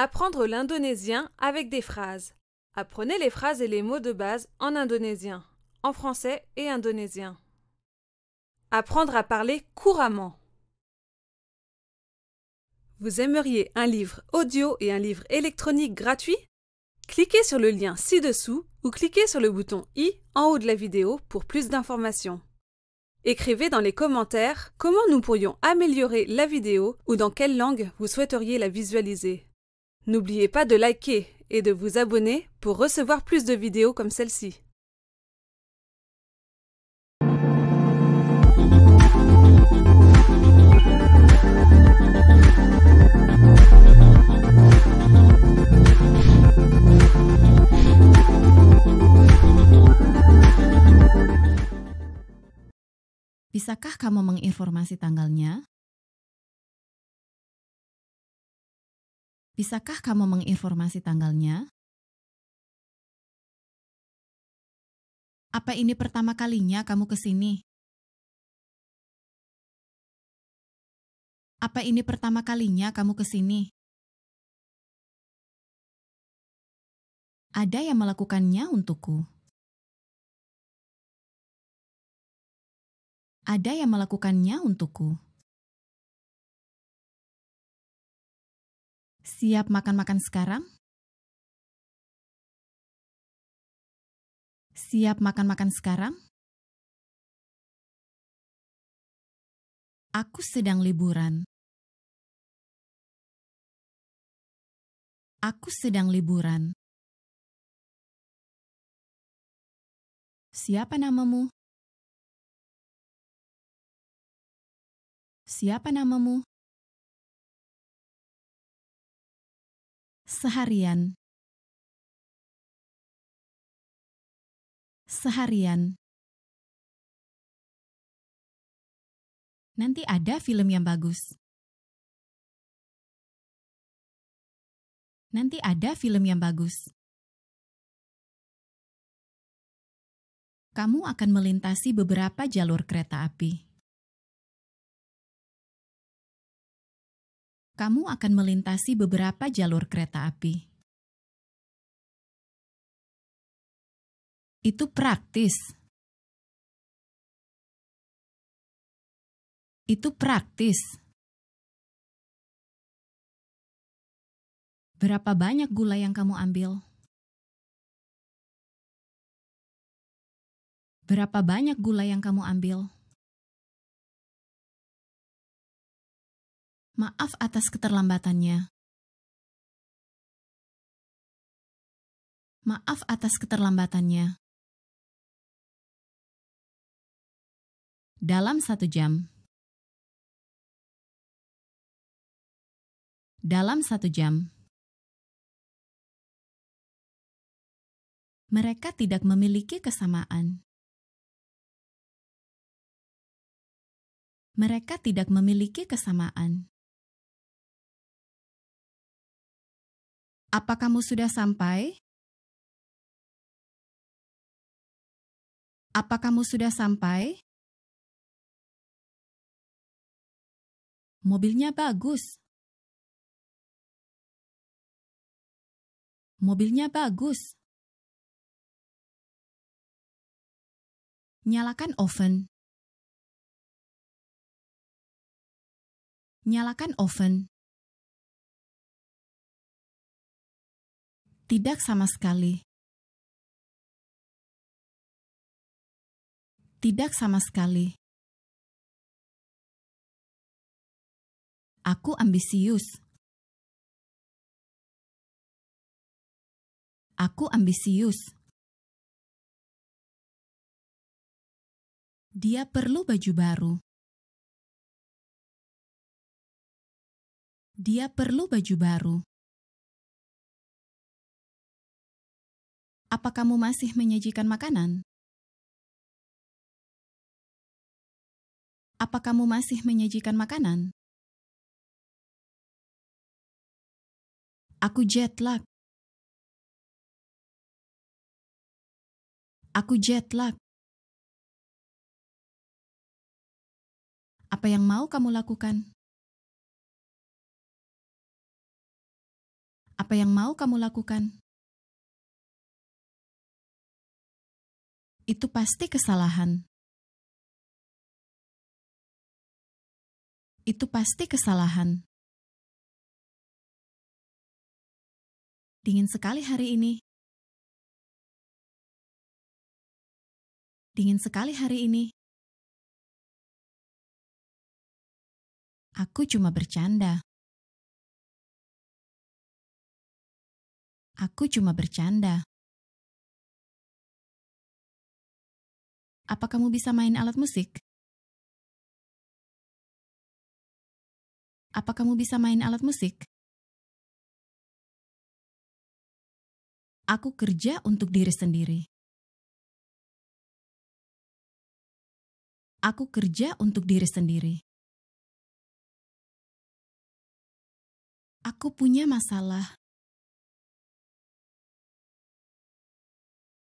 Apprendre l'indonésien avec des phrases. Apprenez les phrases et les mots de base en indonésien, en français et indonésien. Apprendre à parler couramment. Vous aimeriez un livre audio et un livre électronique gratuit Cliquez sur le lien ci-dessous ou cliquez sur le bouton i en haut de la vidéo pour plus d'informations. Écrivez dans les commentaires comment nous pourrions améliorer la vidéo ou dans quelle langue vous souhaiteriez la visualiser. N'oubliez pas de liker et de vous abonner pour recevoir plus de vidéos comme celle-ci. kamu menginformasi tanggalnya? Bisakah kamu menginformasi tanggalnya? Apa ini pertama kalinya kamu ke sini? Apa ini pertama kalinya kamu ke sini? Ada yang melakukannya untukku. Ada yang melakukannya untukku. siap makan-makan sekarang? Siap makan-makan sekarang? Aku sedang liburan. Aku sedang liburan. Siapa namamu? Siapa namamu? seharian seharian nanti ada film yang bagus nanti ada film yang bagus kamu akan melintasi beberapa jalur kereta api kamu akan melintasi beberapa jalur kereta api. Itu praktis. Itu praktis. Berapa banyak gula yang kamu ambil? Berapa banyak gula yang kamu ambil? Maaf atas keterlambatannya. Maaf atas keterlambatannya. Dalam satu jam. Dalam satu jam. Mereka tidak memiliki kesamaan. Mereka tidak memiliki kesamaan. Apa kamu sudah sampai? Apa kamu sudah sampai? Mobilnya bagus. Mobilnya bagus. Nyalakan oven. Nyalakan oven. Tidak sama sekali. Tidak sama sekali. Aku ambisius. Aku ambisius. Dia perlu baju baru. Dia perlu baju baru. apa kamu masih menyajikan makanan? Apa kamu masih menyajikan makanan? Aku jet lag. Aku jet lag. Apa yang mau kamu lakukan? Apa yang mau kamu lakukan? itu pasti kesalahan. Itu pasti kesalahan. Dingin sekali hari ini. Dingin sekali hari ini. Aku cuma bercanda. Aku cuma bercanda. Apa kamu bisa main alat musik? Apa kamu bisa main alat musik? Aku kerja untuk diri sendiri. Aku kerja untuk diri sendiri. Aku punya masalah.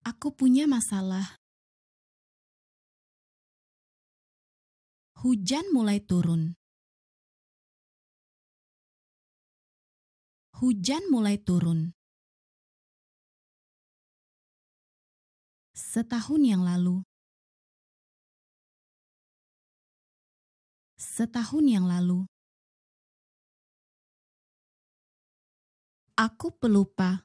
Aku punya masalah. hujan mulai turun. Hujan mulai turun. Setahun yang lalu. Setahun yang lalu. Aku pelupa.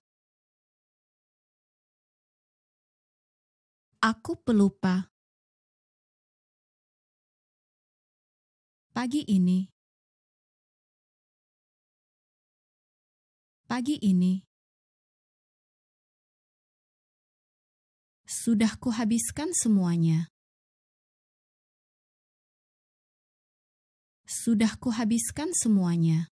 Aku pelupa. Pagi ini. Pagi ini. Sudah kuhabiskan semuanya. Sudah kuhabiskan semuanya.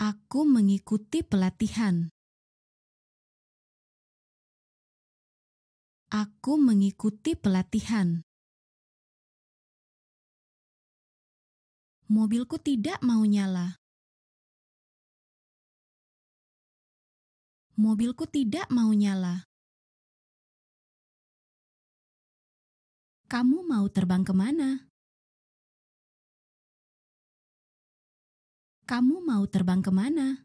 Aku mengikuti pelatihan. Aku mengikuti pelatihan. mobilku tidak mau nyala. Mobilku tidak mau nyala. Kamu mau terbang kemana? Kamu mau terbang kemana?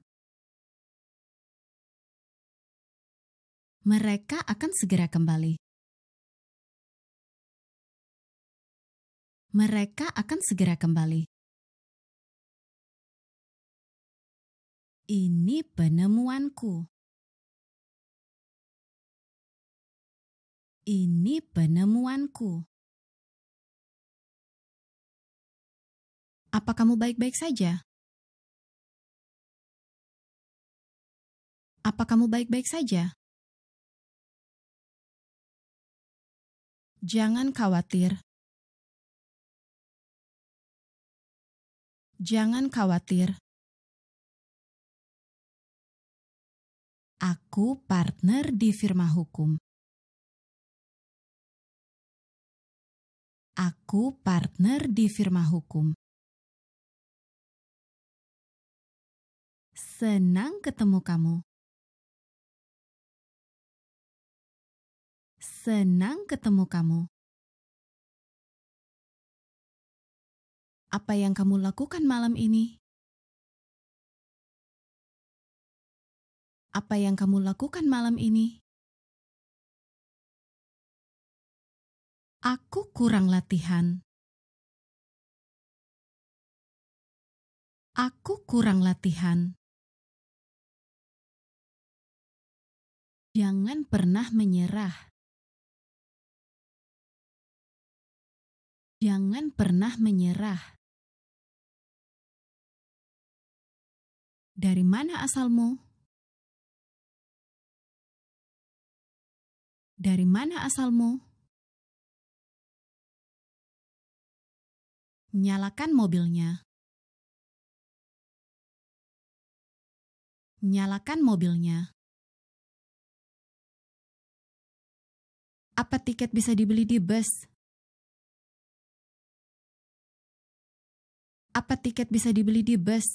Mereka akan segera kembali. Mereka akan segera kembali. Ini penemuanku. Ini penemuanku. Apa kamu baik-baik saja? Apa kamu baik-baik saja? Jangan khawatir. Jangan khawatir. Aku partner di firma hukum. Aku partner di firma hukum. Senang ketemu kamu. Senang ketemu kamu. Apa yang kamu lakukan malam ini? apa yang kamu lakukan malam ini? Aku kurang latihan. Aku kurang latihan. Jangan pernah menyerah. Jangan pernah menyerah. Dari mana asalmu? Dari mana asalmu? Nyalakan mobilnya. Nyalakan mobilnya. Apa tiket bisa dibeli di bus? Apa tiket bisa dibeli di bus?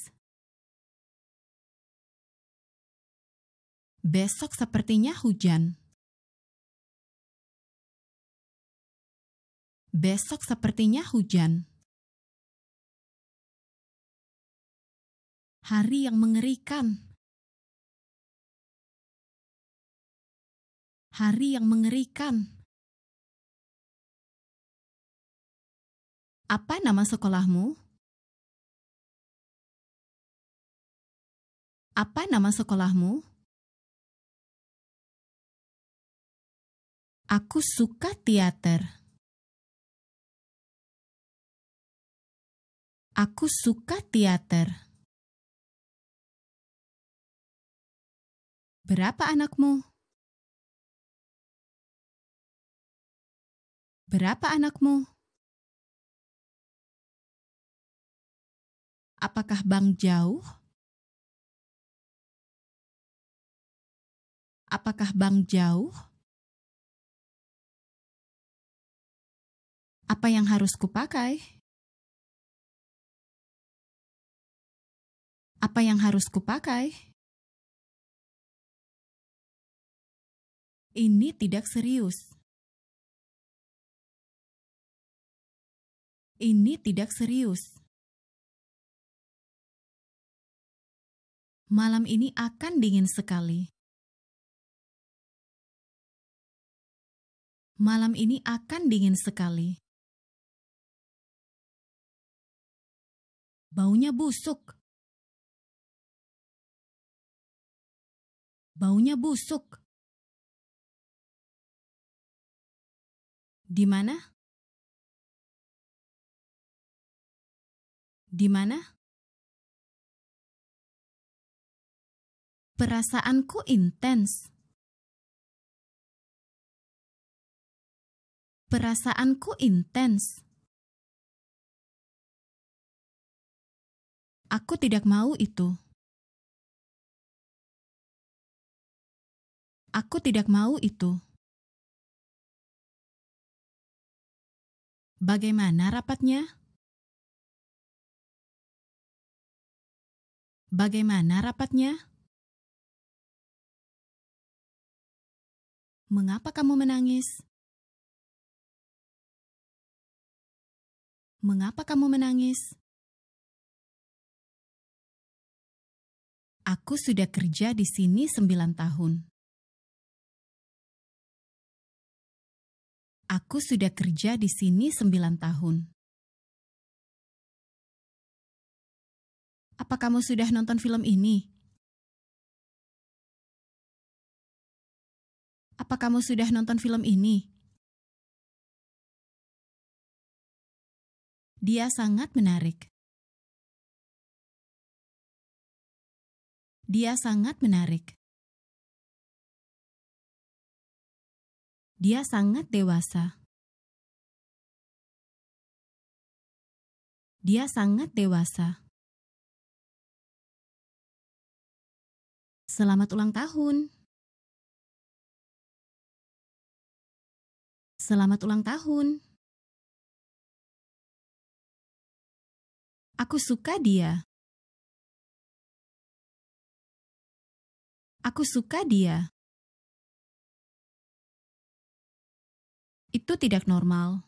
Besok sepertinya hujan. Besok sepertinya hujan. Hari yang mengerikan. Hari yang mengerikan. Apa nama sekolahmu? Apa nama sekolahmu? Aku suka teater. Aku suka teater. Berapa anakmu? Berapa anakmu? Apakah bang jauh? Apakah bang jauh? Apa yang harus kupakai? apa yang harus kupakai? Ini tidak serius. Ini tidak serius. Malam ini akan dingin sekali. Malam ini akan dingin sekali. Baunya busuk. Baunya busuk. Di mana? Di mana? Perasaanku intens. Perasaanku intens. Aku tidak mau itu. Aku tidak mau itu. Bagaimana rapatnya? Bagaimana rapatnya? Mengapa kamu menangis? Mengapa kamu menangis? Aku sudah kerja di sini sembilan tahun. Aku sudah kerja di sini sembilan tahun. Apa kamu sudah nonton film ini? Apa kamu sudah nonton film ini? Dia sangat menarik. Dia sangat menarik. Dia sangat dewasa. Dia sangat dewasa. Selamat ulang tahun. Selamat ulang tahun. Aku suka dia. Aku suka dia. Itu tidak normal.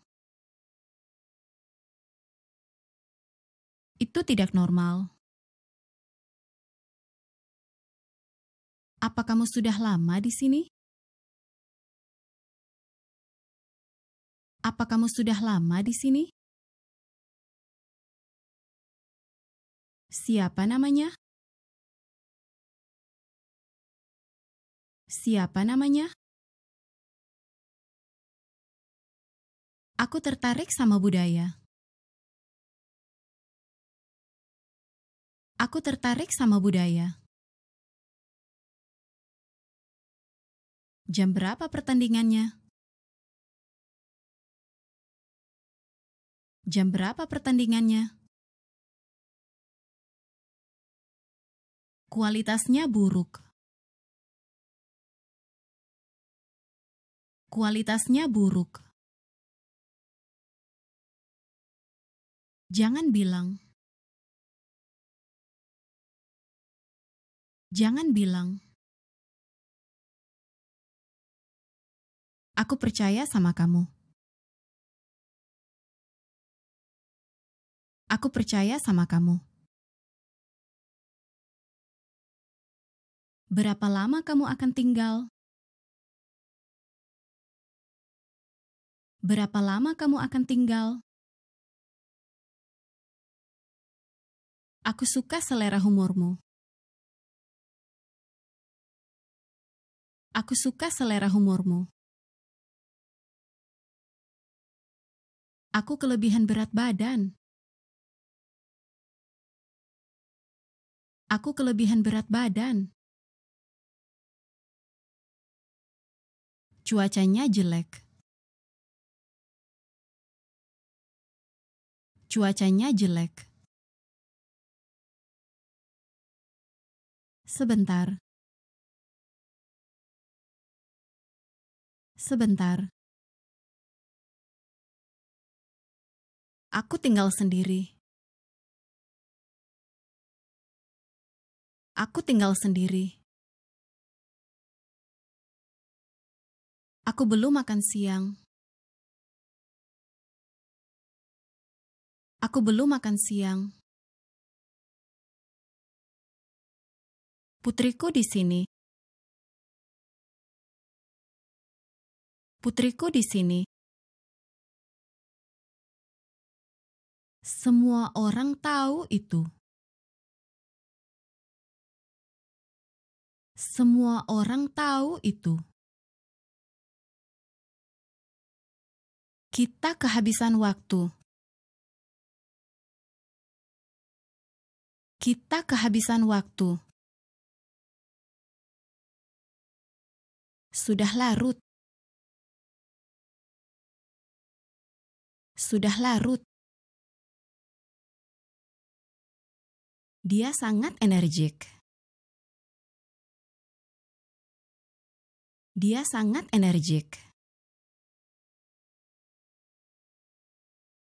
Itu tidak normal. Apa kamu sudah lama di sini? Apa kamu sudah lama di sini? Siapa namanya? Siapa namanya? Aku tertarik sama budaya. Aku tertarik sama budaya. Jam berapa pertandingannya? Jam berapa pertandingannya? Kualitasnya buruk. Kualitasnya buruk. Jangan bilang. Jangan bilang. Aku percaya sama kamu. Aku percaya sama kamu. Berapa lama kamu akan tinggal? Berapa lama kamu akan tinggal? Aku suka selera humormu. Aku suka selera humormu. Aku kelebihan berat badan. Aku kelebihan berat badan. Cuacanya jelek. Cuacanya jelek. Sebentar. Sebentar. Aku tinggal sendiri. Aku tinggal sendiri. Aku belum makan siang. Aku belum makan siang. Putriku di sini. Putriku di sini. Semua orang tahu itu. Semua orang tahu itu. Kita kehabisan waktu. Kita kehabisan waktu. sudah larut. Sudah larut. Dia sangat energik. Dia sangat energik.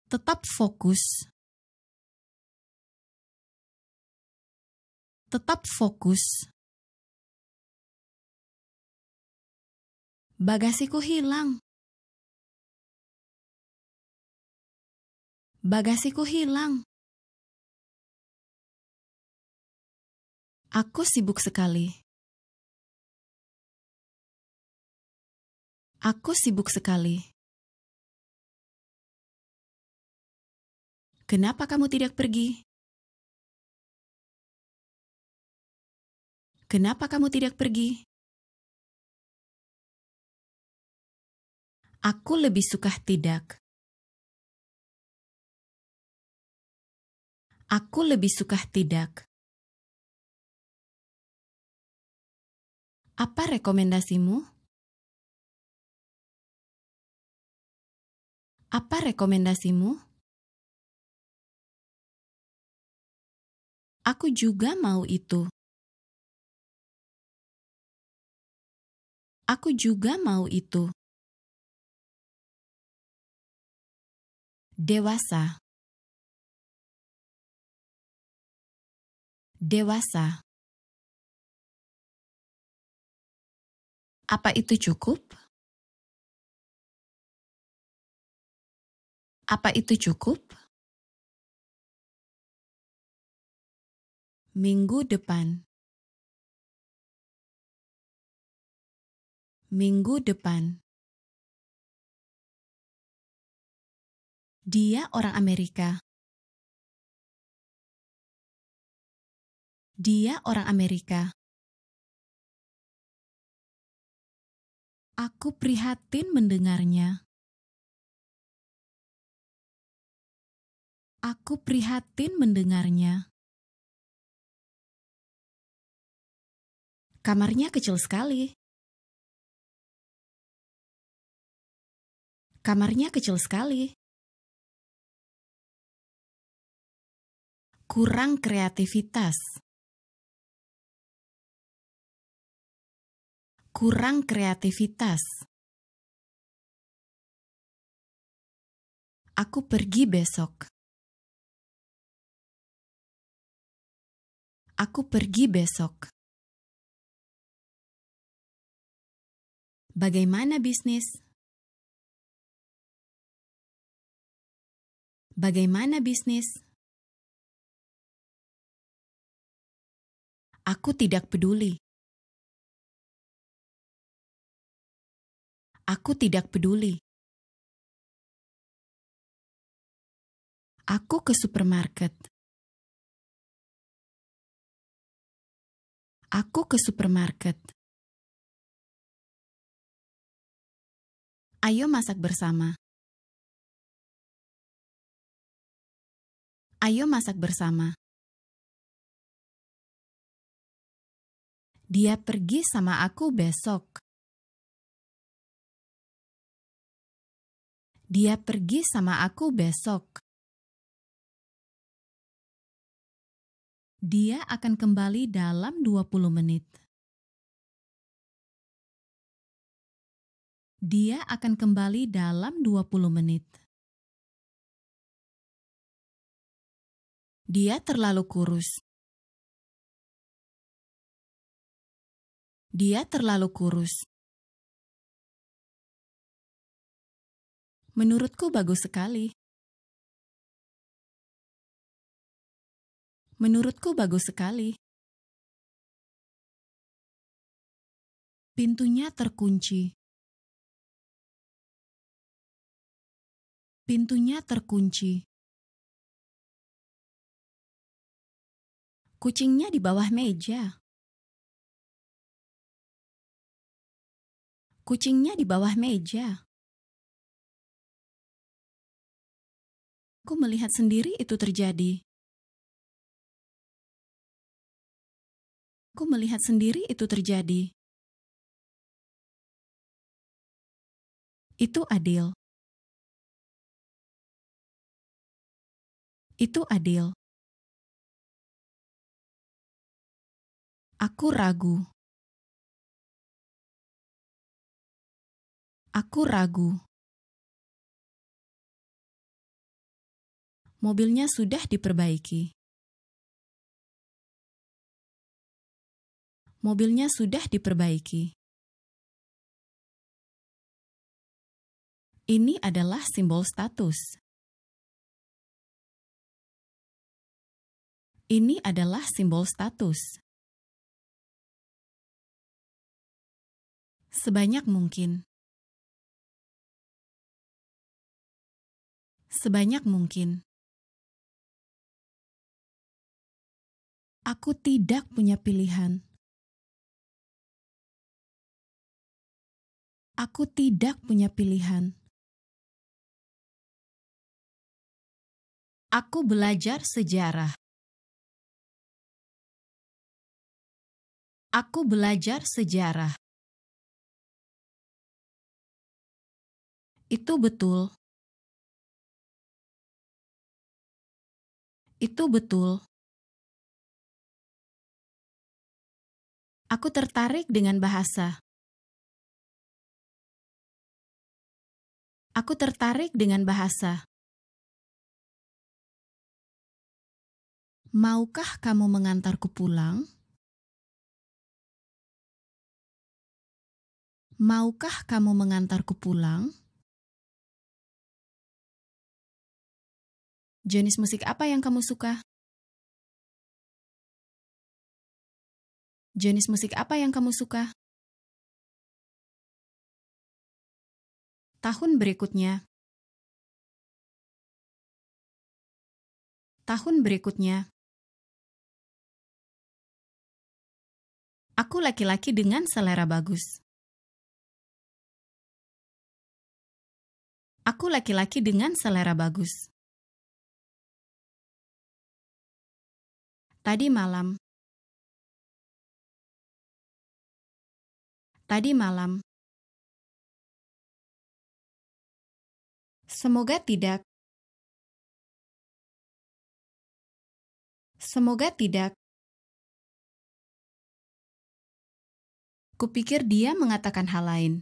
Tetap fokus. Tetap fokus. Bagasiku hilang. Bagasiku hilang. Aku sibuk sekali. Aku sibuk sekali. Kenapa kamu tidak pergi? Kenapa kamu tidak pergi? Aku lebih suka tidak. Aku lebih suka tidak. Apa rekomendasimu? Apa rekomendasimu? Aku juga mau itu. Aku juga mau itu. dewasa dewasa Apa itu cukup? Apa itu cukup? Minggu depan. Minggu depan. Dia orang Amerika. Dia orang Amerika. Aku prihatin mendengarnya. Aku prihatin mendengarnya. Kamarnya kecil sekali. Kamarnya kecil sekali. kurang kreativitas, kurang kreativitas. Aku pergi besok. Aku pergi besok. Bagaimana bisnis? Bagaimana bisnis? Aku tidak peduli. Aku tidak peduli. Aku ke supermarket. Aku ke supermarket. Ayo masak bersama. Ayo masak bersama. Dia pergi sama aku besok. Dia pergi sama aku besok. Dia akan kembali dalam 20 menit. Dia akan kembali dalam 20 menit. Dia terlalu kurus. Dia terlalu kurus. Menurutku bagus sekali. Menurutku bagus sekali. Pintunya terkunci. Pintunya terkunci. Kucingnya di bawah meja. Kucingnya di bawah meja. Aku melihat sendiri itu terjadi. Aku melihat sendiri itu terjadi. Itu adil. Itu adil. Aku ragu. Aku ragu. Mobilnya sudah diperbaiki. Mobilnya sudah diperbaiki. Ini adalah simbol status. Ini adalah simbol status. Sebanyak mungkin. sebanyak mungkin. Aku tidak punya pilihan. Aku tidak punya pilihan. Aku belajar sejarah. Aku belajar sejarah. Itu betul. Itu betul. Aku tertarik dengan bahasa. Aku tertarik dengan bahasa. Maukah kamu mengantarku pulang? Maukah kamu mengantarku pulang? Jenis musik apa yang kamu suka? Jenis musik apa yang kamu suka? Tahun berikutnya. Tahun berikutnya. Aku laki-laki dengan selera bagus. Aku laki-laki dengan selera bagus. Tadi malam. Tadi malam. Semoga tidak. Semoga tidak. Kupikir dia mengatakan hal lain.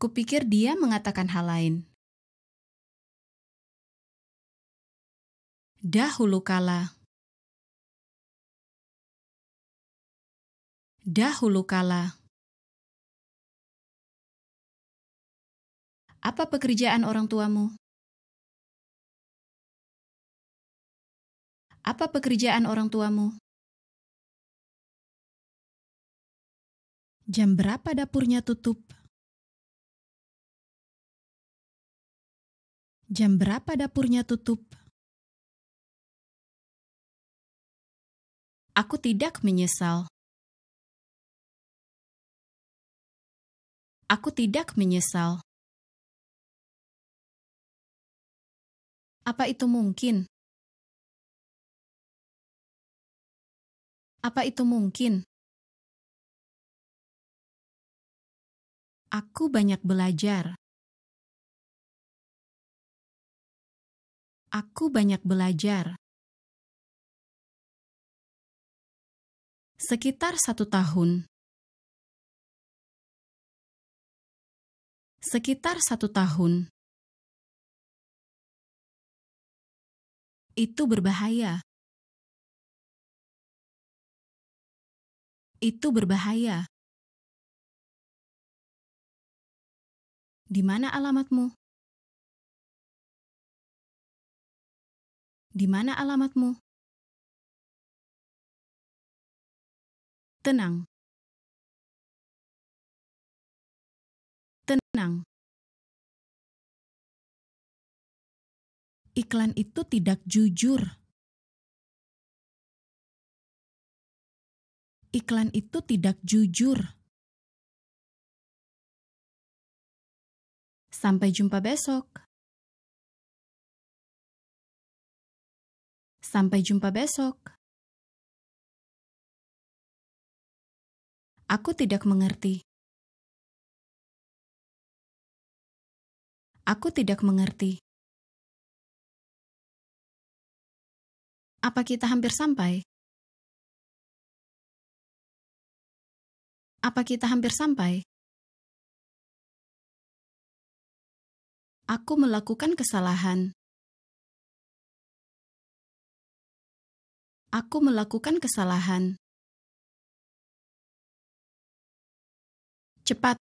Kupikir dia mengatakan hal lain. Dahulu kala. Dahulu kala. Apa pekerjaan orang tuamu? Apa pekerjaan orang tuamu? Jam berapa dapurnya tutup? Jam berapa dapurnya tutup? Aku tidak menyesal. Aku tidak menyesal. Apa itu mungkin? Apa itu mungkin? Aku banyak belajar. Aku banyak belajar. sekitar satu tahun. Sekitar satu tahun. Itu berbahaya. Itu berbahaya. Di mana alamatmu? Di mana alamatmu? tenang tenang iklan itu tidak jujur iklan itu tidak jujur Sampai jumpa besok. Sampai jumpa besok. Aku tidak mengerti. Aku tidak mengerti. Apa kita hampir sampai? Apa kita hampir sampai? Aku melakukan kesalahan. Aku melakukan kesalahan. cepat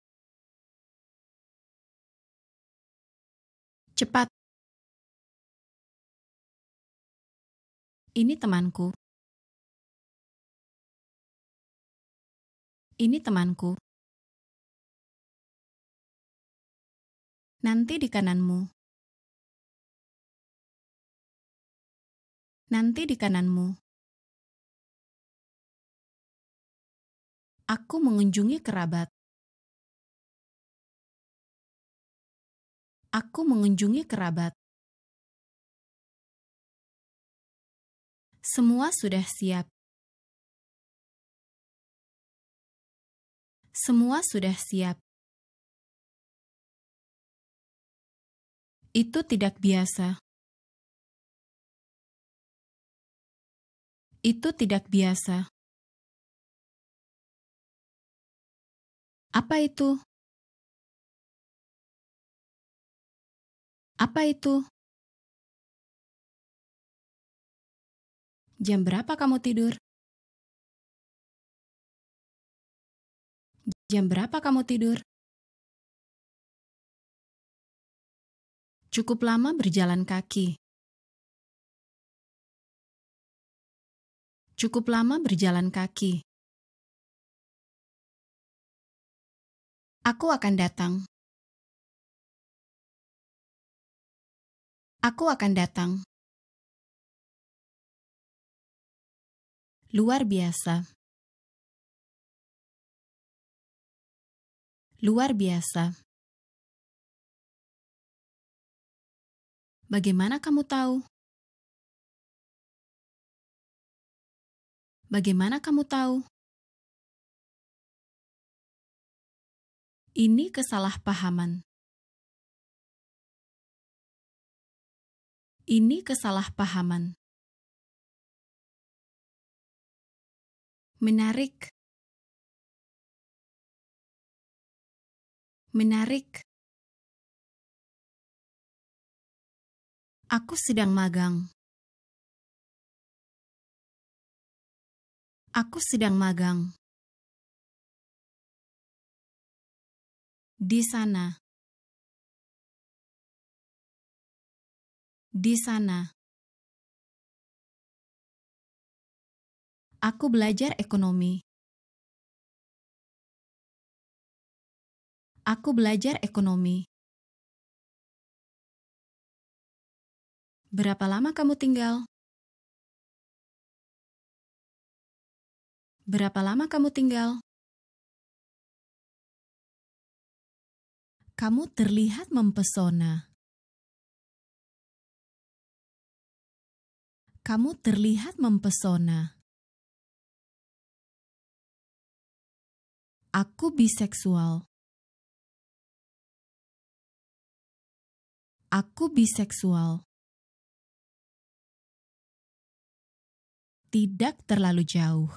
cepat ini temanku ini temanku nanti di kananmu nanti di kananmu aku mengunjungi kerabat aku mengunjungi kerabat. Semua sudah siap. Semua sudah siap. Itu tidak biasa. Itu tidak biasa. Apa itu? Apa itu? Jam berapa kamu tidur? Jam berapa kamu tidur? Cukup lama berjalan kaki. Cukup lama berjalan kaki. Aku akan datang. Aku akan datang. Luar biasa. Luar biasa. Bagaimana kamu tahu? Bagaimana kamu tahu? Ini kesalahpahaman. Ini kesalahpahaman. Menarik. Menarik. Aku sedang magang. Aku sedang magang. Di sana. di sana. Aku belajar ekonomi. Aku belajar ekonomi. Berapa lama kamu tinggal? Berapa lama kamu tinggal? Kamu terlihat mempesona. Kamu terlihat mempesona. Aku biseksual. Aku biseksual. Tidak terlalu jauh.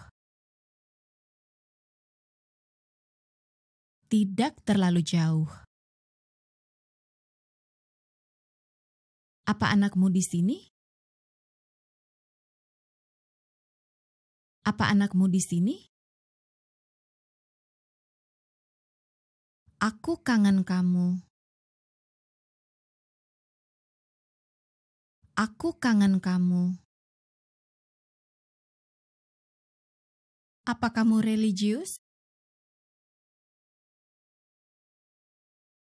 Tidak terlalu jauh. Apa anakmu di sini? Apa anakmu di sini? Aku kangen kamu. Aku kangen kamu. Apa kamu religius?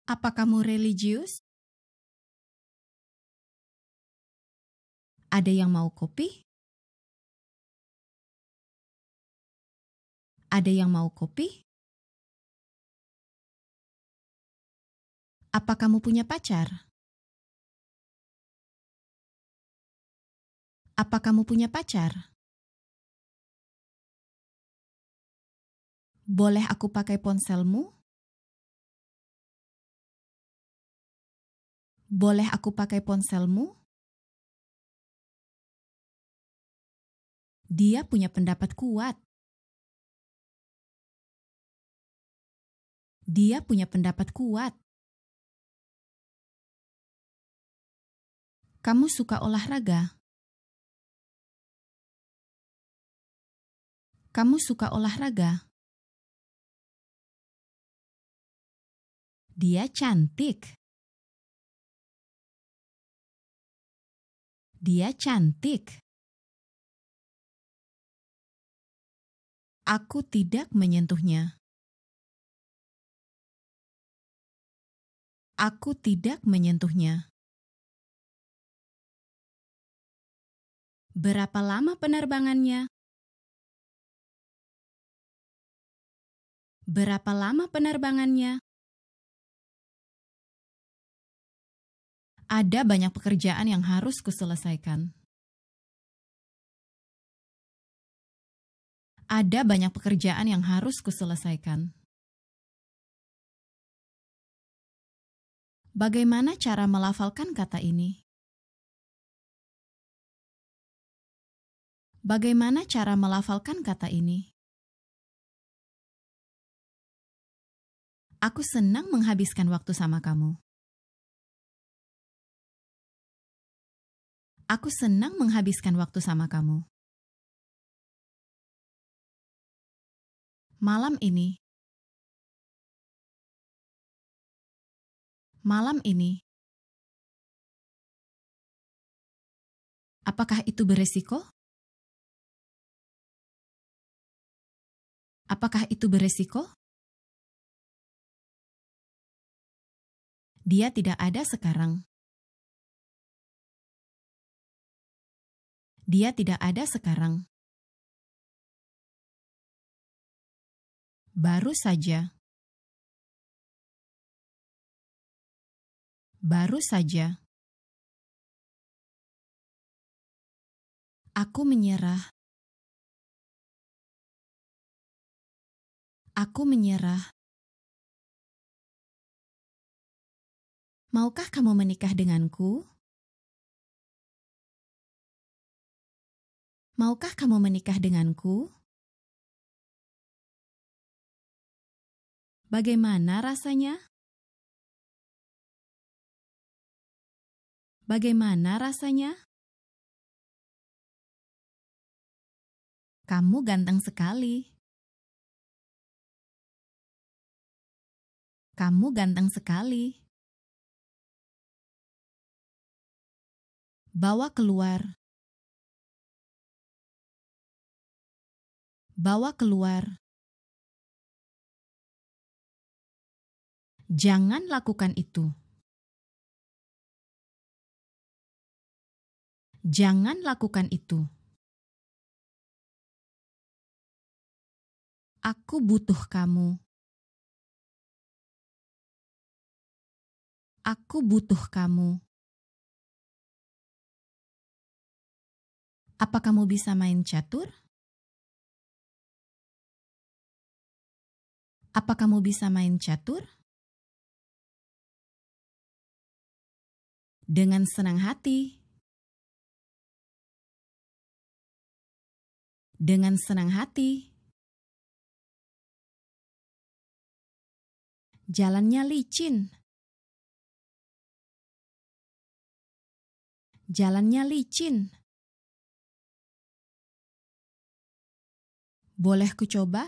Apa kamu religius? Ada yang mau kopi? Ada yang mau kopi? Apa kamu punya pacar? Apa kamu punya pacar? Boleh aku pakai ponselmu? Boleh aku pakai ponselmu? Dia punya pendapat kuat. Dia punya pendapat kuat. Kamu suka olahraga? Kamu suka olahraga? Dia cantik. Dia cantik. Aku tidak menyentuhnya. aku tidak menyentuhnya. Berapa lama penerbangannya? Berapa lama penerbangannya? Ada banyak pekerjaan yang harus kuselesaikan. Ada banyak pekerjaan yang harus kuselesaikan. Bagaimana cara melafalkan kata ini? Bagaimana cara melafalkan kata ini? Aku senang menghabiskan waktu sama kamu. Aku senang menghabiskan waktu sama kamu. Malam ini, malam ini. Apakah itu beresiko? Apakah itu beresiko? Dia tidak ada sekarang. Dia tidak ada sekarang. Baru saja. baru saja. Aku menyerah. Aku menyerah. Maukah kamu menikah denganku? Maukah kamu menikah denganku? Bagaimana rasanya? Bagaimana rasanya? Kamu ganteng sekali. Kamu ganteng sekali. Bawa keluar. Bawa keluar. Jangan lakukan itu. Jangan lakukan itu. Aku butuh kamu. Aku butuh kamu. Apa kamu bisa main catur? Apa kamu bisa main catur? Dengan senang hati. dengan senang hati. Jalannya licin. Jalannya licin. Boleh kucoba?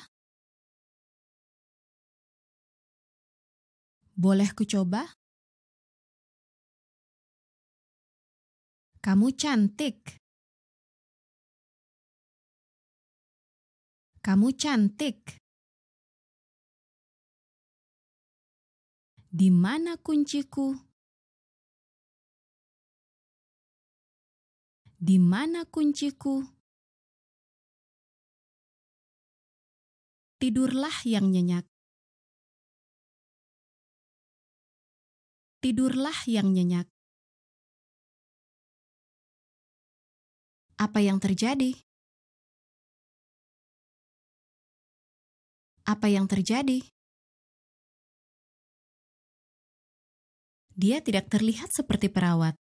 Boleh kucoba? Kamu cantik. Kamu cantik. Di mana kunciku? Di mana kunciku? Tidurlah yang nyenyak. Tidurlah yang nyenyak. Apa yang terjadi? apa yang terjadi? Dia tidak terlihat seperti perawat.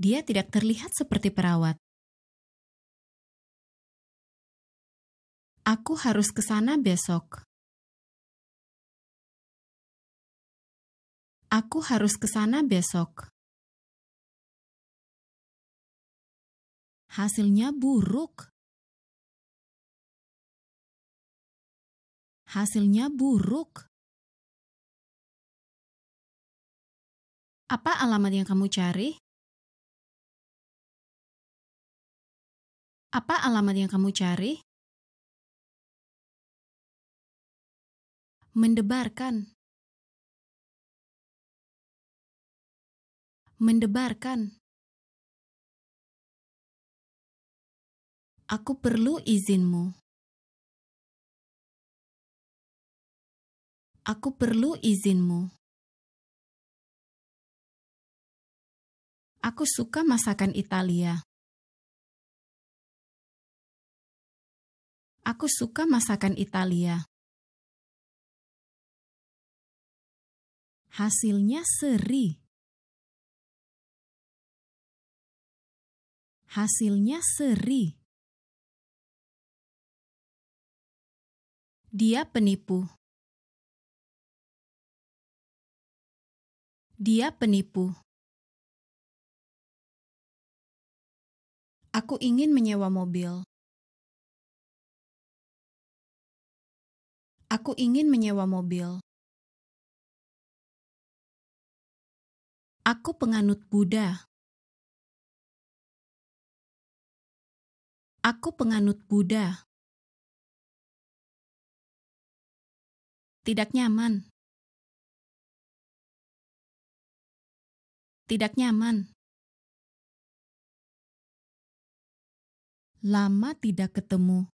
Dia tidak terlihat seperti perawat. Aku harus ke sana besok. Aku harus ke sana besok. Hasilnya buruk. hasilnya buruk. Apa alamat yang kamu cari? Apa alamat yang kamu cari? Mendebarkan. Mendebarkan. Aku perlu izinmu. Aku perlu izinmu. Aku suka masakan Italia. Aku suka masakan Italia. Hasilnya seri. Hasilnya seri. Dia penipu. Dia penipu. Aku ingin menyewa mobil. Aku ingin menyewa mobil. Aku penganut Buddha. Aku penganut Buddha. Tidak nyaman. tidak nyaman. Lama tidak ketemu.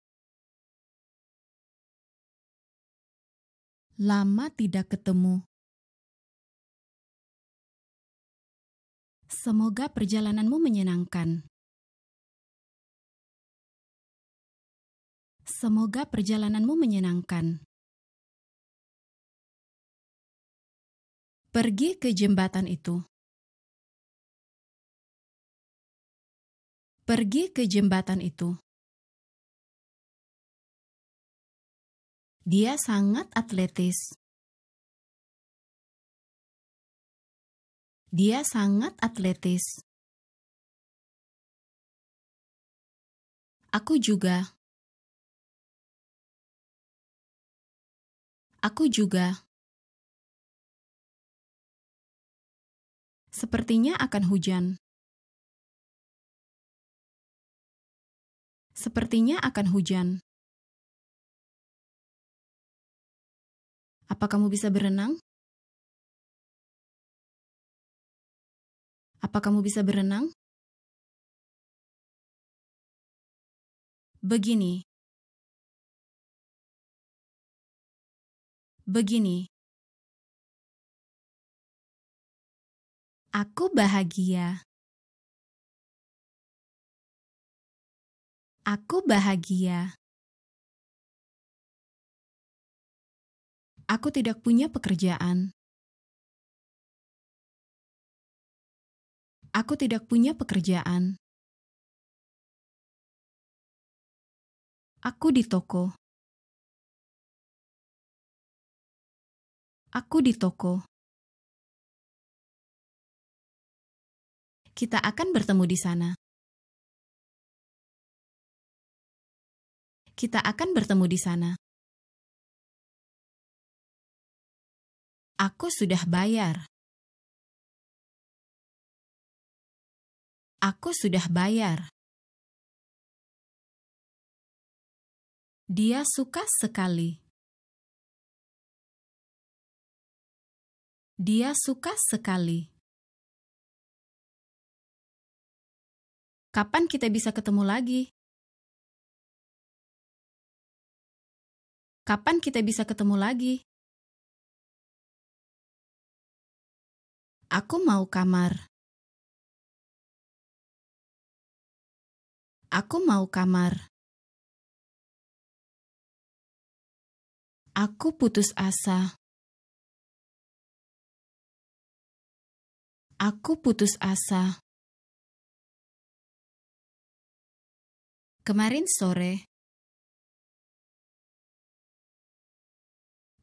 Lama tidak ketemu. Semoga perjalananmu menyenangkan. Semoga perjalananmu menyenangkan. Pergi ke jembatan itu. pergi ke jembatan itu. Dia sangat atletis. Dia sangat atletis. Aku juga. Aku juga. Sepertinya akan hujan. Sepertinya akan hujan. Apa kamu bisa berenang? Apa kamu bisa berenang? Begini. Begini. Aku bahagia. Aku bahagia. Aku tidak punya pekerjaan. Aku tidak punya pekerjaan. Aku di toko. Aku di toko. Kita akan bertemu di sana. kita akan bertemu di sana. Aku sudah bayar. Aku sudah bayar. Dia suka sekali. Dia suka sekali. Kapan kita bisa ketemu lagi? Kapan kita bisa ketemu lagi? Aku mau kamar. Aku mau kamar. Aku putus asa. Aku putus asa. Kemarin sore,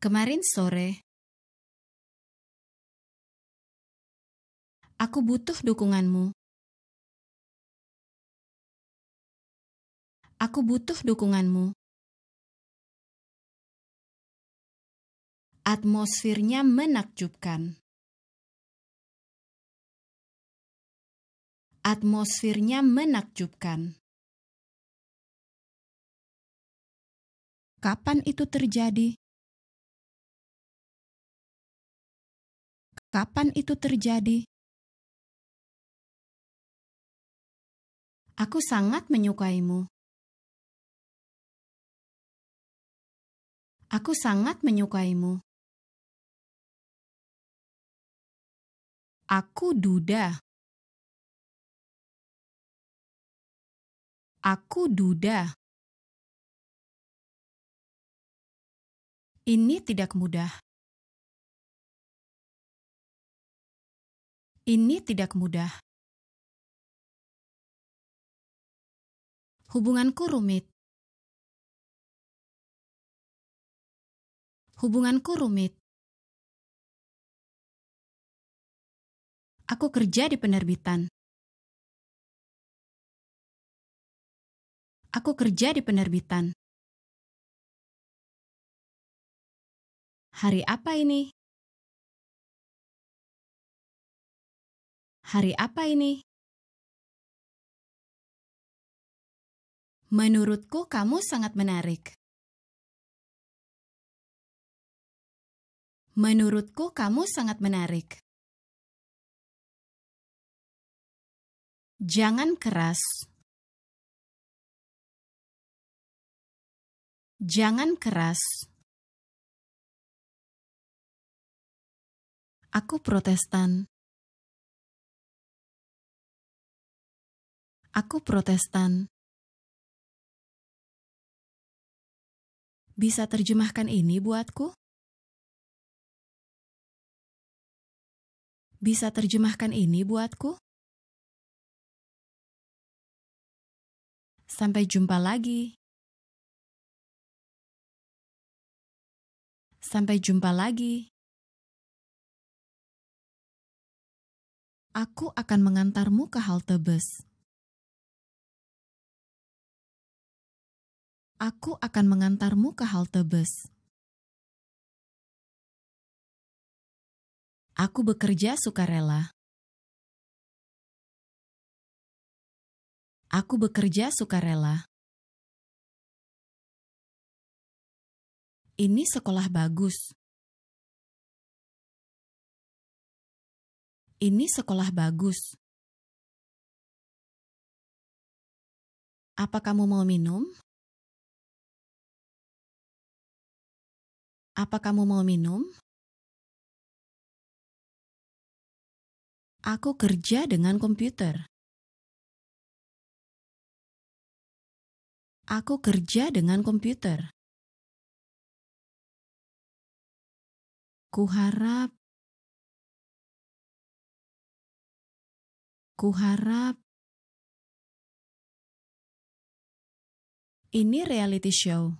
Kemarin sore, aku butuh dukunganmu. Aku butuh dukunganmu. Atmosfernya menakjubkan. Atmosfernya menakjubkan. Kapan itu terjadi? Kapan itu terjadi? Aku sangat menyukaimu. Aku sangat menyukaimu. Aku duda. Aku duda. Ini tidak mudah. Ini tidak mudah. Hubunganku rumit. Hubunganku rumit. Aku kerja di penerbitan. Aku kerja di penerbitan. Hari apa ini? Hari apa ini? Menurutku kamu sangat menarik. Menurutku kamu sangat menarik. Jangan keras. Jangan keras. Aku Protestan. Aku Protestan. Bisa terjemahkan ini buatku? Bisa terjemahkan ini buatku? Sampai jumpa lagi. Sampai jumpa lagi. Aku akan mengantarmu ke halte bus. Aku akan mengantarmu ke halte bus. Aku bekerja sukarela. Aku bekerja sukarela. Ini sekolah bagus. Ini sekolah bagus. Apa kamu mau minum? Apa kamu mau minum? Aku kerja dengan komputer. Aku kerja dengan komputer. Kuharap Kuharap ini reality show.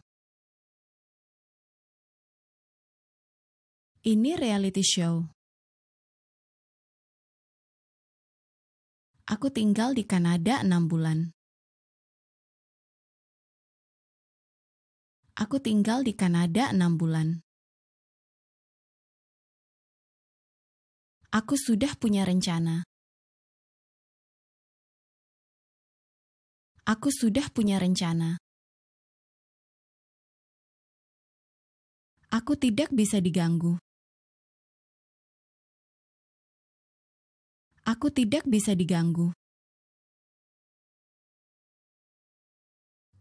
Ini reality show. Aku tinggal di Kanada enam bulan. Aku tinggal di Kanada enam bulan. Aku sudah punya rencana. Aku sudah punya rencana. Aku tidak bisa diganggu. aku tidak bisa diganggu.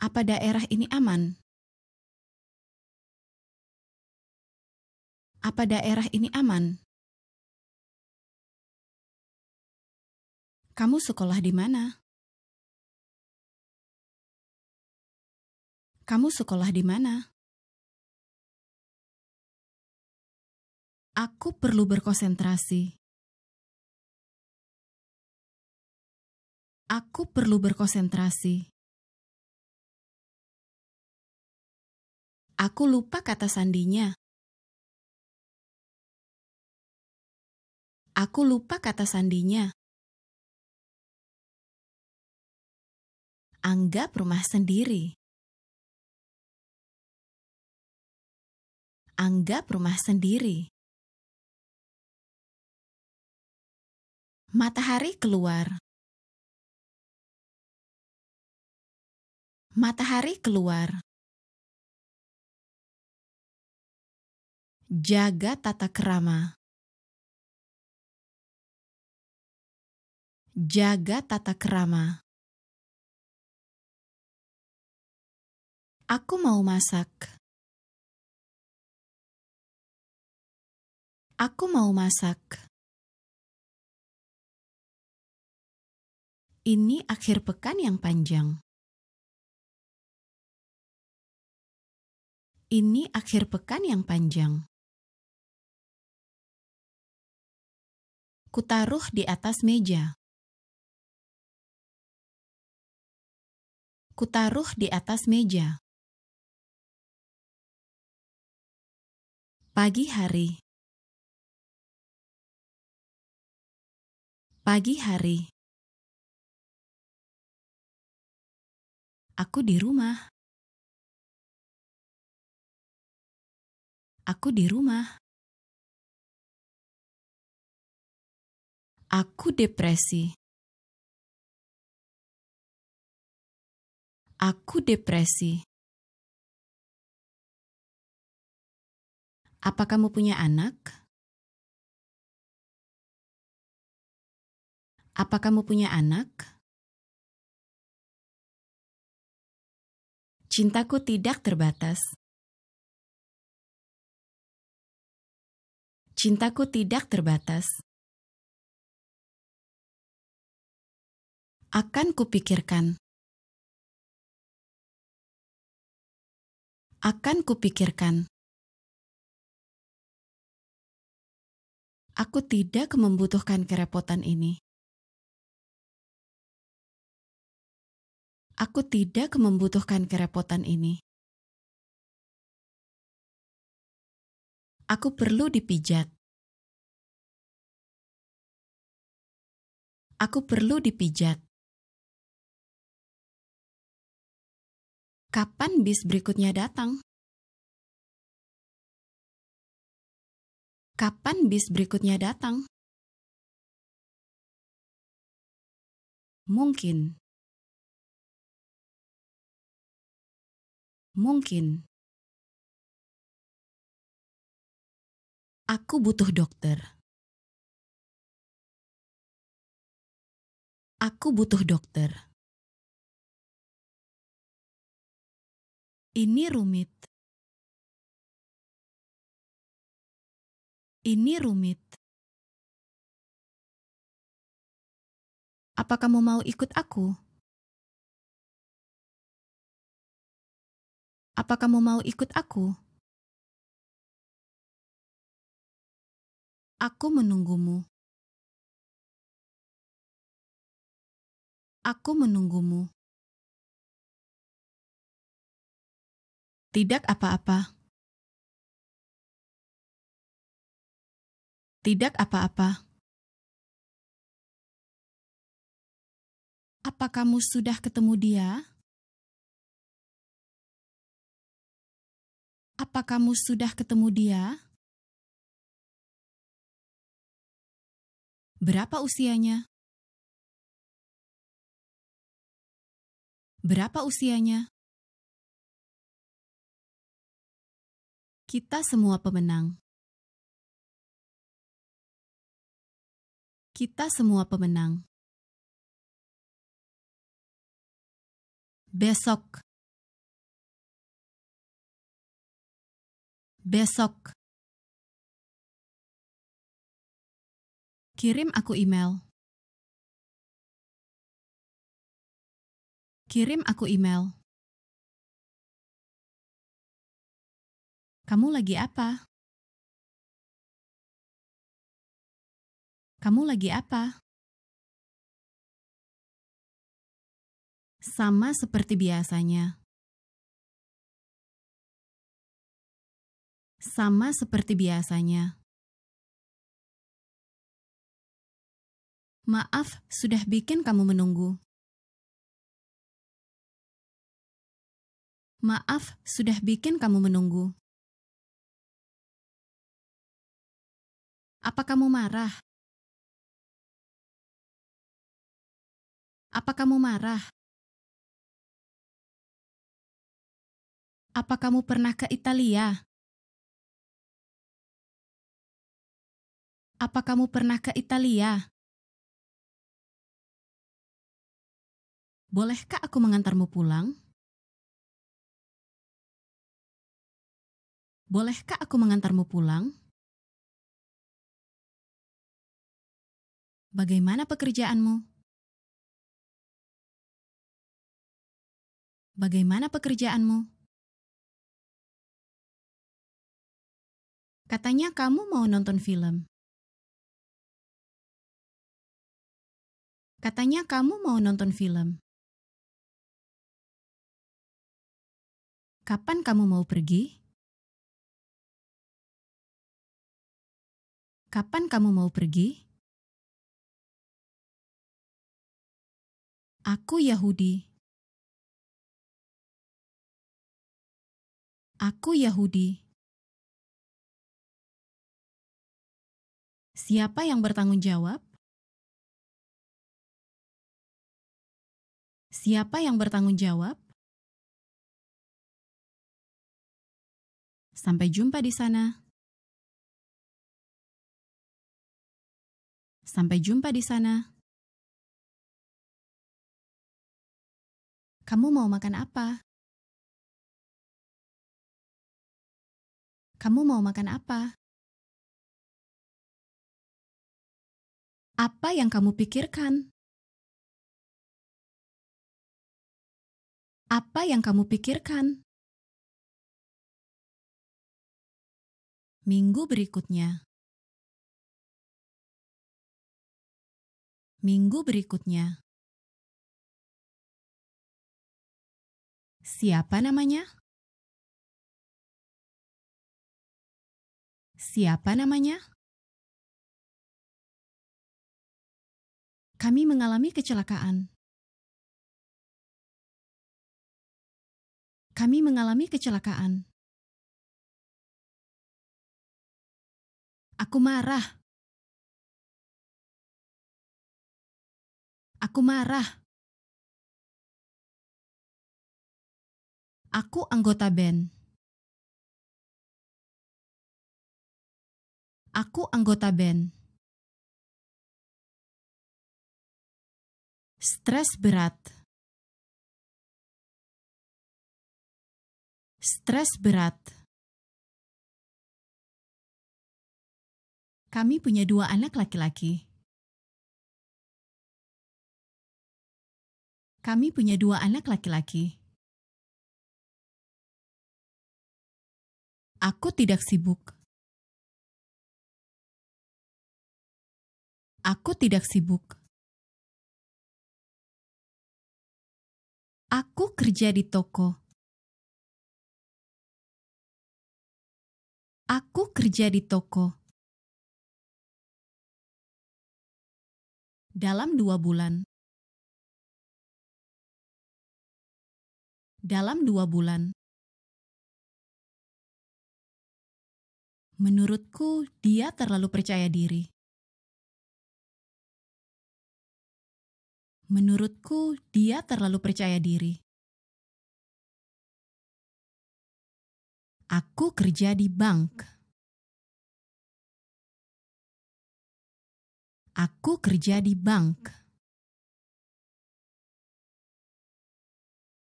Apa daerah ini aman? Apa daerah ini aman? Kamu sekolah di mana? Kamu sekolah di mana? Aku perlu berkonsentrasi. Aku perlu berkonsentrasi. Aku lupa kata sandinya. Aku lupa kata sandinya. Anggap rumah sendiri. Anggap rumah sendiri. Matahari keluar. Matahari keluar. Jaga tata kerama. Jaga tata kerama. Aku mau masak. Aku mau masak. Ini akhir pekan yang panjang. ini akhir pekan yang panjang. Kutaruh di atas meja. Kutaruh di atas meja. Pagi hari. Pagi hari. Aku di rumah. Aku di rumah. Aku depresi. Aku depresi. Apa kamu punya anak? Apa kamu punya anak? Cintaku tidak terbatas. Cintaku tidak terbatas. Akan kupikirkan. Akan kupikirkan. Aku tidak membutuhkan kerepotan ini. Aku tidak membutuhkan kerepotan ini. Aku perlu dipijat. Aku perlu dipijat. Kapan bis berikutnya datang? Kapan bis berikutnya datang? Mungkin. Mungkin. Aku butuh dokter. Aku butuh dokter. Ini rumit. Ini rumit. Apa kamu mau ikut aku? Apa kamu mau ikut aku? Aku menunggumu. Aku menunggumu. Tidak apa-apa. Tidak apa-apa. Apa kamu sudah ketemu dia? Apa kamu sudah ketemu dia? Berapa usianya? Berapa usianya? Kita semua pemenang. Kita semua pemenang. Besok. Besok. Kirim aku email. Kirim aku email. Kamu lagi apa? Kamu lagi apa? Sama seperti biasanya. Sama seperti biasanya. Maaf sudah bikin kamu menunggu. Maaf sudah bikin kamu menunggu. Apa kamu marah? Apa kamu marah? Apa kamu pernah ke Italia? Apa kamu pernah ke Italia? Bolehkah aku mengantarmu pulang? Bolehkah aku mengantarmu pulang? Bagaimana pekerjaanmu? Bagaimana pekerjaanmu? Katanya kamu mau nonton film. Katanya kamu mau nonton film. Kapan kamu mau pergi? Kapan kamu mau pergi? Aku Yahudi. Aku Yahudi. Siapa yang bertanggung jawab? Siapa yang bertanggung jawab? Sampai jumpa di sana. Sampai jumpa di sana. Kamu mau makan apa? Kamu mau makan apa? Apa yang kamu pikirkan? Apa yang kamu pikirkan? Minggu berikutnya. Minggu berikutnya. Siapa namanya? Siapa namanya? Kami mengalami kecelakaan. Kami mengalami kecelakaan. Aku marah. Aku marah. Aku anggota band. Aku anggota band. Stres berat. Stres berat. Kami punya dua anak laki-laki. Kami punya dua anak laki-laki. Aku tidak sibuk. Aku tidak sibuk. Aku kerja di toko. Aku kerja di toko. dalam dua bulan. Dalam dua bulan. Menurutku, dia terlalu percaya diri. Menurutku, dia terlalu percaya diri. Aku kerja di bank. Aku kerja di bank.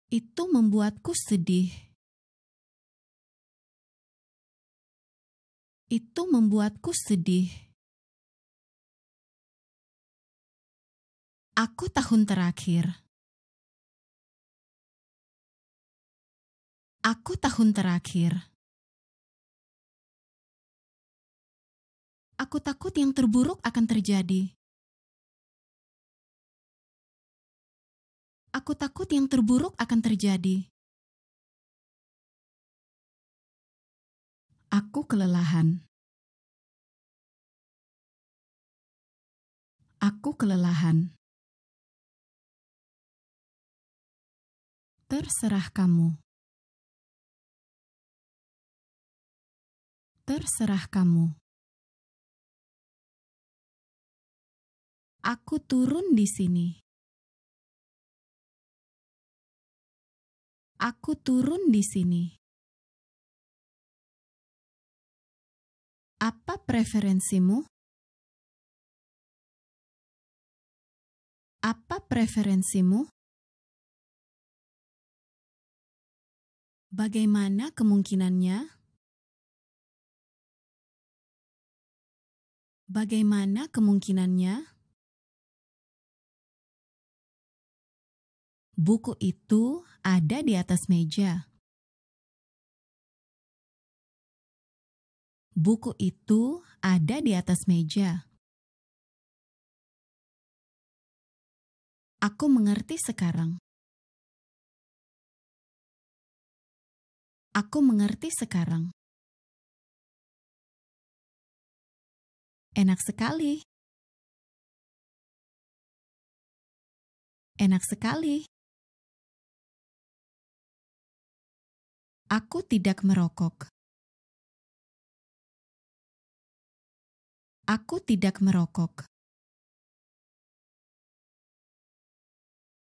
Itu membuatku sedih. Itu membuatku sedih. Aku tahun terakhir. Aku tahun terakhir. Aku takut yang terburuk akan terjadi. Aku takut yang terburuk akan terjadi. Aku kelelahan. Aku kelelahan. Terserah kamu. Terserah kamu. Aku turun di sini. Aku turun di sini. Apa preferensimu? Apa preferensimu? Bagaimana kemungkinannya? Bagaimana kemungkinannya? buku itu ada di atas meja. Buku itu ada di atas meja. Aku mengerti sekarang. Aku mengerti sekarang. Enak sekali. Enak sekali. Aku tidak merokok. Aku tidak merokok.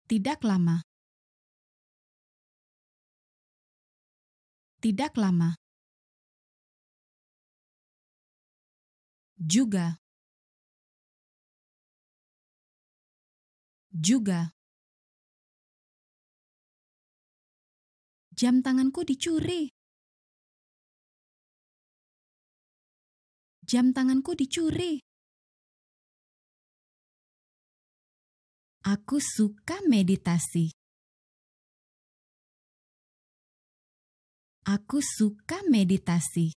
Tidak lama. Tidak lama. Juga. Juga. Jam tanganku dicuri. Jam tanganku dicuri. Aku suka meditasi. Aku suka meditasi.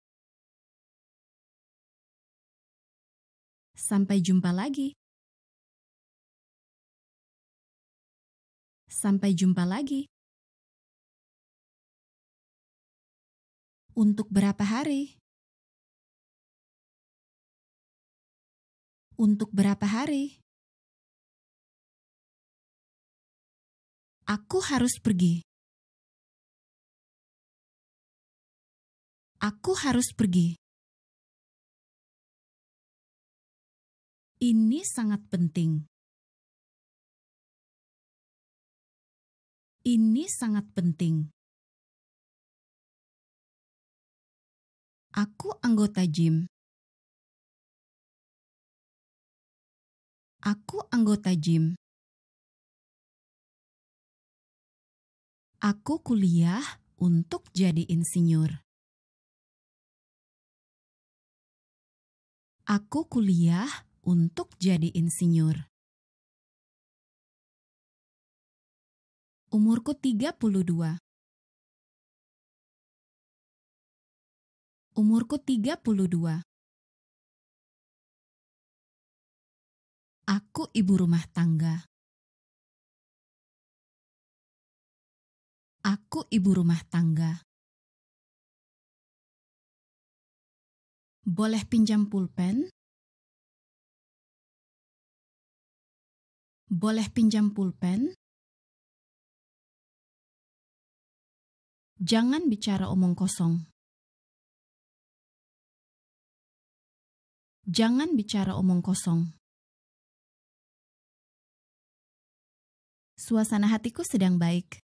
Sampai jumpa lagi. Sampai jumpa lagi. Untuk berapa hari? Untuk berapa hari? Aku harus pergi. Aku harus pergi. Ini sangat penting. Ini sangat penting. Aku anggota gym. Aku anggota gym. Aku kuliah untuk jadi insinyur. Aku kuliah untuk jadi insinyur. Umurku 32. Umurku 32. Aku ibu rumah tangga. Aku ibu rumah tangga. Boleh pinjam pulpen? Boleh pinjam pulpen? Jangan bicara omong kosong. Jangan bicara omong kosong. Suasana hatiku sedang baik.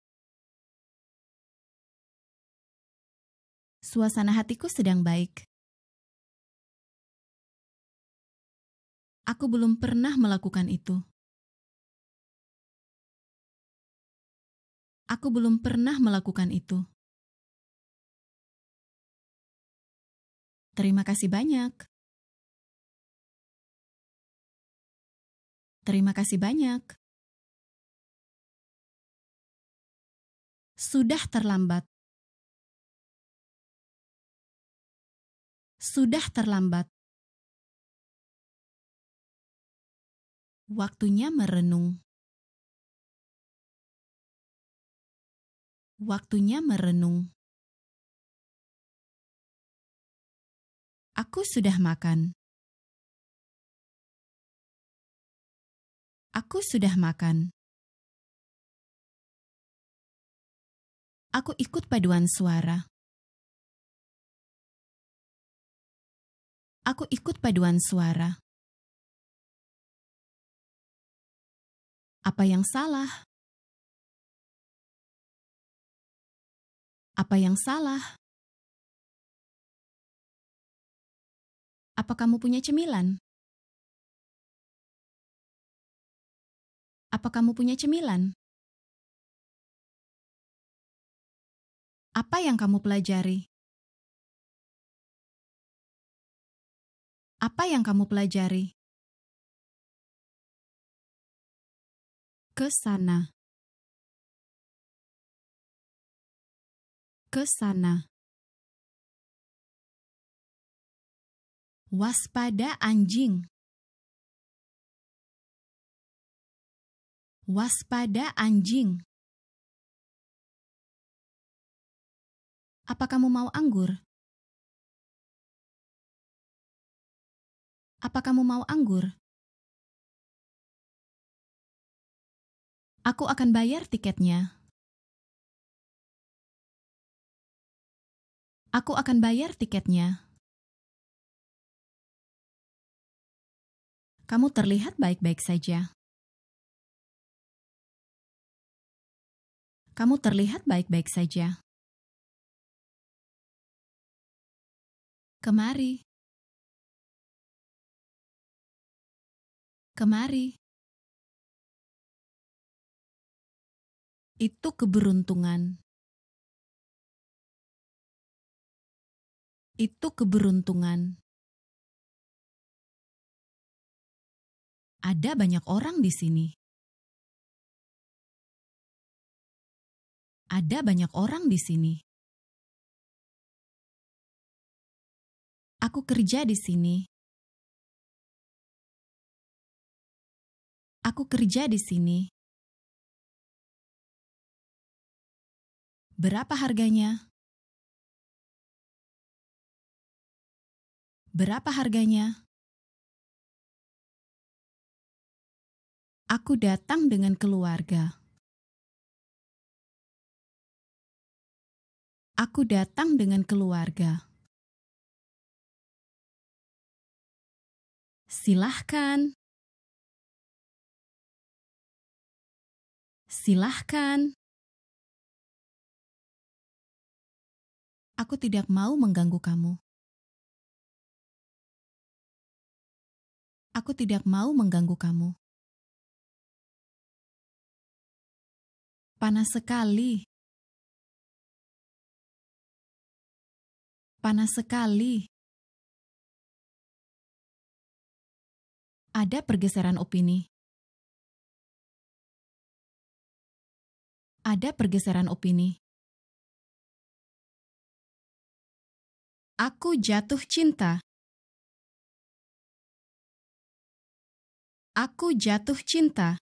Suasana hatiku sedang baik. Aku belum pernah melakukan itu. Aku belum pernah melakukan itu. Terima kasih banyak. Terima kasih banyak. Sudah terlambat. Sudah terlambat. Waktunya merenung. Waktunya merenung. Aku sudah makan. Aku sudah makan. Aku ikut paduan suara. Aku ikut paduan suara. Apa yang salah? Apa yang salah? Apa kamu punya cemilan? Apa kamu punya cemilan? Apa yang kamu pelajari? Apa yang kamu pelajari? Ke sana. Ke sana. Waspada anjing. Waspada anjing. Apa kamu mau anggur? Apa kamu mau anggur? Aku akan bayar tiketnya. Aku akan bayar tiketnya. Kamu terlihat baik-baik saja. Kamu terlihat baik-baik saja. Kemari. Kemari. Itu keberuntungan. Itu keberuntungan. Ada banyak orang di sini. Ada banyak orang di sini. Aku kerja di sini. Aku kerja di sini. Berapa harganya? Berapa harganya? Aku datang dengan keluarga. aku datang dengan keluarga. Silahkan. Silahkan. Aku tidak mau mengganggu kamu. Aku tidak mau mengganggu kamu. Panas sekali. Panas sekali. Ada pergeseran opini. Ada pergeseran opini. Aku jatuh cinta. Aku jatuh cinta.